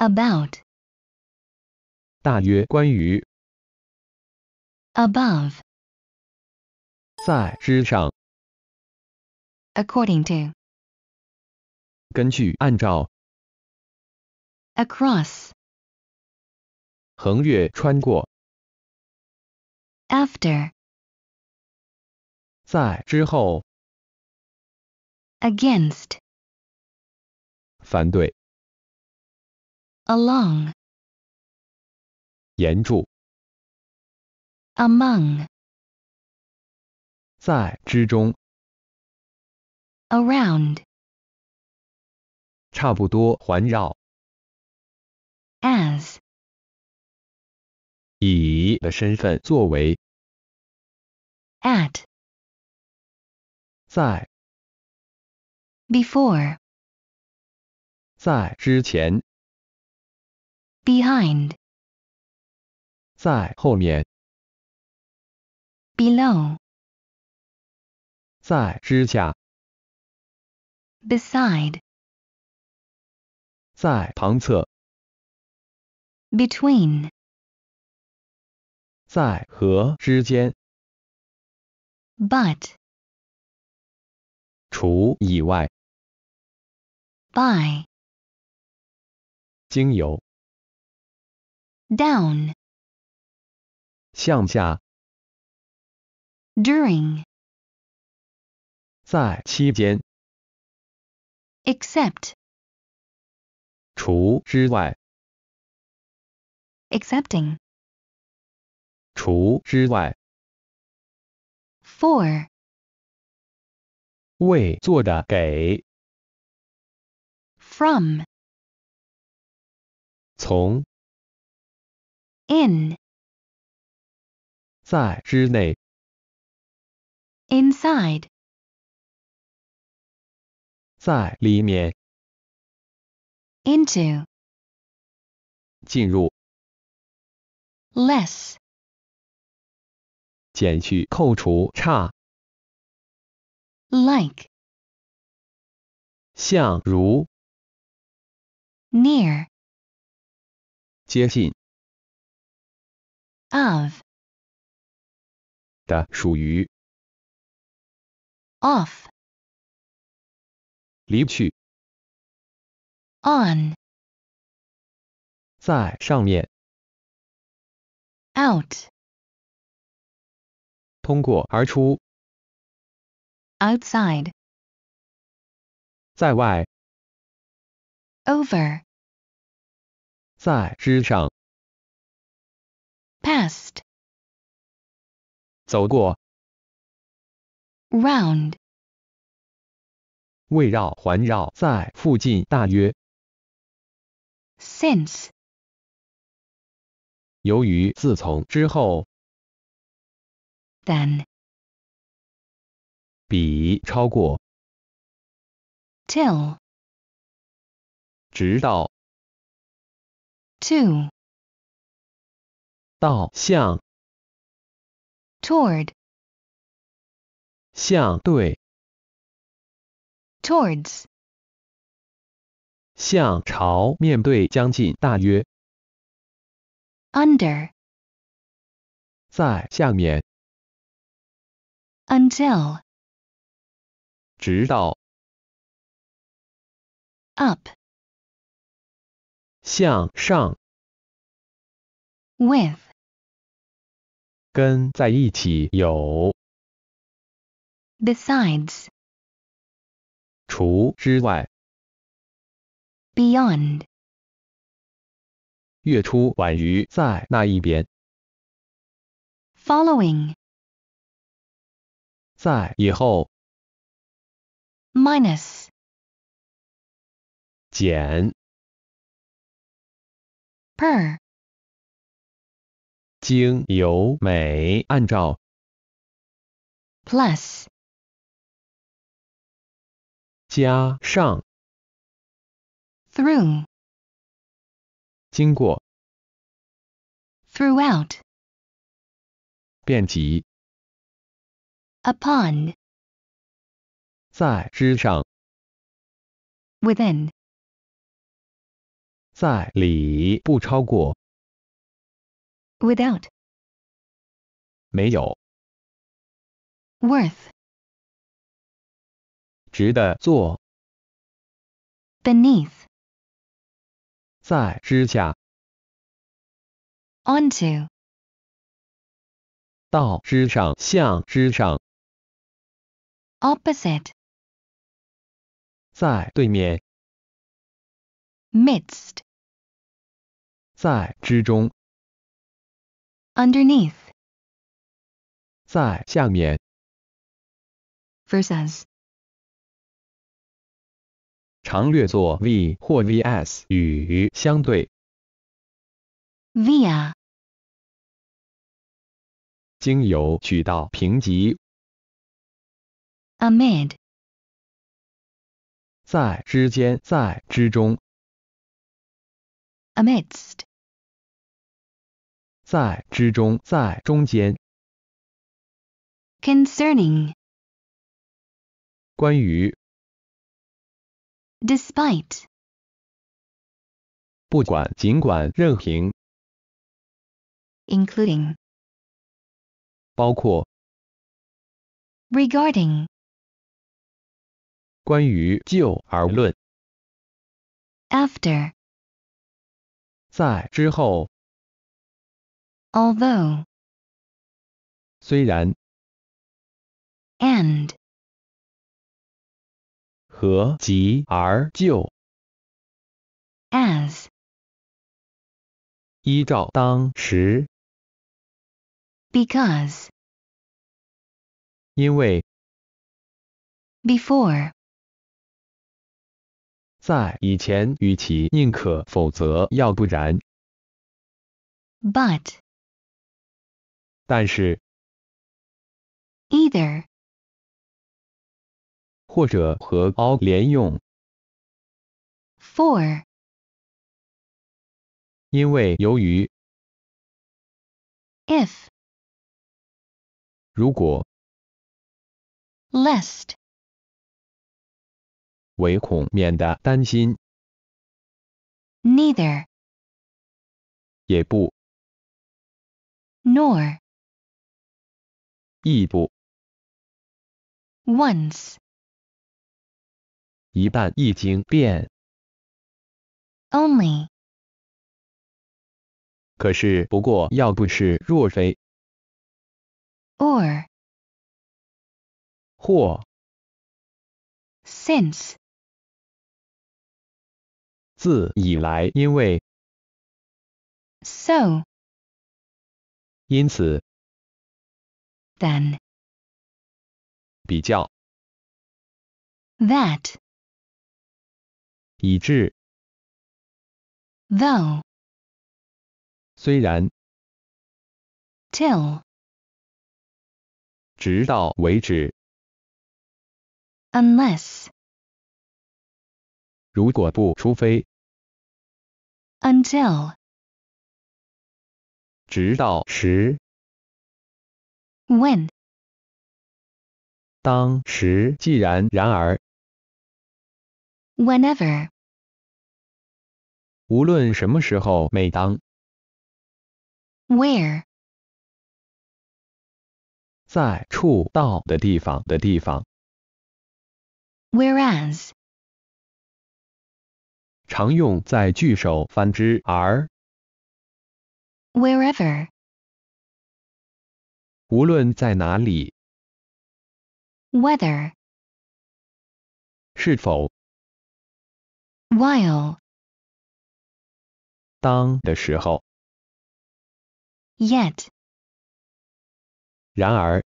about 大约关于 above 在之上 according to 根据按照 across 横越穿过 after 在之后 against 反对 along 岩柱 among 在之中 around 差不多环绕 as 以的身份作为 at 在 before 在之前 behind 在后面 below 在之下 beside 在旁侧 between 在和之间 but 除以外 by 经由 down 向下 during 在期间 except 除之外 excepting 除之外 for 为做的给 from 从 in 在之内 inside 在里面 into 进入 less 减去扣除差 like 像如 near 接近 of 的属于 off 离去 on 在上面 out 通过而出 outside 在外 over 在之上 past 走过 round 围绕环绕在附近大约 since 由于自从之后 Then. 比超过 till 直到 to 到向 toward 向对 towards 向朝面对将近大约 under 在下面 until up with 跟在一起有。Besides，除之外。Beyond，月初晚于在那一边。Following，在以后。Minus，减。Per。经由美按照 plus 加上 through 经过 throughout 遍及 upon 在之上 within 在里不超过 without 没有 worth 值得做 beneath 在之下 onto 到之上向之上 opposite 在对面 midst 在之中 Underneath. underneath，在下面，versus，常略作 v 或 vs Amidst. 在之中，在中间。Concerning，关于。Despite，不管，尽管，任凭。Including，包括。Regarding，关于，就而论。After，在之后。although 虽然 and 合集而就 as 依照当时 because 因为 before 在以前与其宁可，否则要不然。But 但是 either 或者和 all 连用因为由于 if 如果 lest 唯恐免得担心 neither nor 亦步 once 一半一经变 only 可是不过要不是若非 or 或 since 自以来因为 so 因此 than 比较 that 以致 though 虽然 till 直到为止 unless 如果不，除非 until 直到时 When，当时，既然，然而。Whenever，无论什么时候，每当。Where，在处到的地方的地方。Whereas，常用在句首，反之而。Wherever。无论在哪里。Whether 是否。while。当的时候。yet。然而。